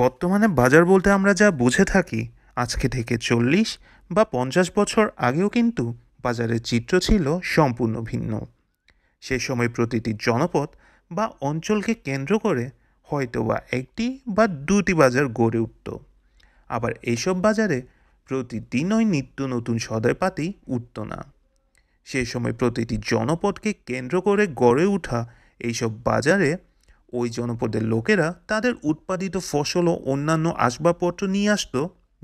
বর্তমানে বাজার বলতে আমরা যা বুঝে থাকি আজকে থেকে চল্লিশ বা পঞ্চাশ বছর আগেও কিন্তু বাজারের চিত্র ছিল সম্পূর্ণ ভিন্ন সে সময় প্রতিটি জনপদ বা অঞ্চলকে কেন্দ্র করে হয়তোবা একটি বা দুটি বাজার গড়ে উঠত আবার এইসব বাজারে প্রতিদিনই নিত্য নতুন সদয়পাতি উঠত না সে সময় প্রতিটি জনপদকে কেন্দ্র করে গড়ে ওঠা এইসব বাজারে ওই জনপদের লোকেরা তাদের উৎপাদিত ফসল ও অন্যান্য আসবাবপত্র নিয়ে আসত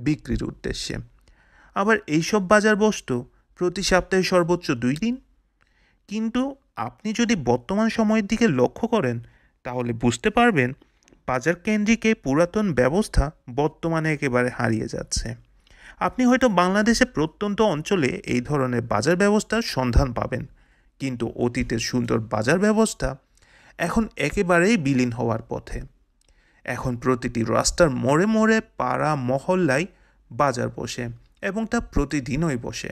বিক্রির উদ্দেশ্যে আবার এইসব বাজার বসত প্রতি সপ্তাহে সর্বোচ্চ দুই দিন কিন্তু আপনি যদি বর্তমান সময়ের দিকে লক্ষ্য করেন তাহলে বুঝতে পারবেন বাজার কেন্দ্রিক এই পুরাতন ব্যবস্থা বর্তমানে একেবারে হারিয়ে যাচ্ছে আপনি হয়তো বাংলাদেশে প্রত্যন্ত অঞ্চলে এই ধরনের বাজার ব্যবস্থার সন্ধান পাবেন কিন্তু অতীতের সুন্দর বাজার ব্যবস্থা এখন একেবারেই বিলীন হওয়ার পথে এখন প্রতিটি রাস্তার মোড়ে মোড়ে পাড়া মহল্লায় বাজার বসে এবং তা প্রতিদিনই বসে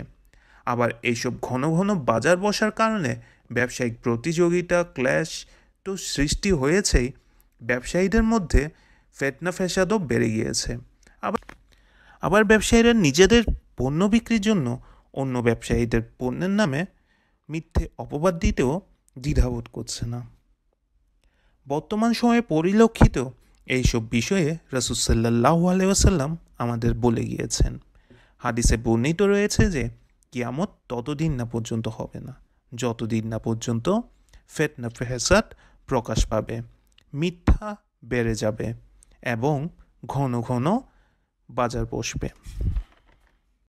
আবার এইসব ঘন ঘন বাজার বসার কারণে ব্যবসায়িক প্রতিযোগিতা ক্ল্যাশ তো সৃষ্টি হয়েছেই ব্যবসায়ীদের মধ্যে ফেতনা ফেসাদও বেড়ে গিয়েছে আবার আবার ব্যবসায়ীরা নিজেদের পণ্য বিক্রির জন্য অন্য ব্যবসায়ীদের পণ্যের নামে মিথ্যে অপবাদ দিতেও দ্বিধাবোধ করছে না বর্তমান সময়ে পরিলক্ষিত এইসব বিষয়ে রসুলসাল্লাহ আলাইসাল্লাম আমাদের বলে গিয়েছেন হাদিসে বর্ণিত রয়েছে যে কিয়ামত ততদিন না পর্যন্ত হবে না যতদিন না পর্যন্ত ফেতনা ফেহসাদ প্রকাশ পাবে মিথ্যা বেড়ে যাবে এবং ঘন ঘন বাজার বসবে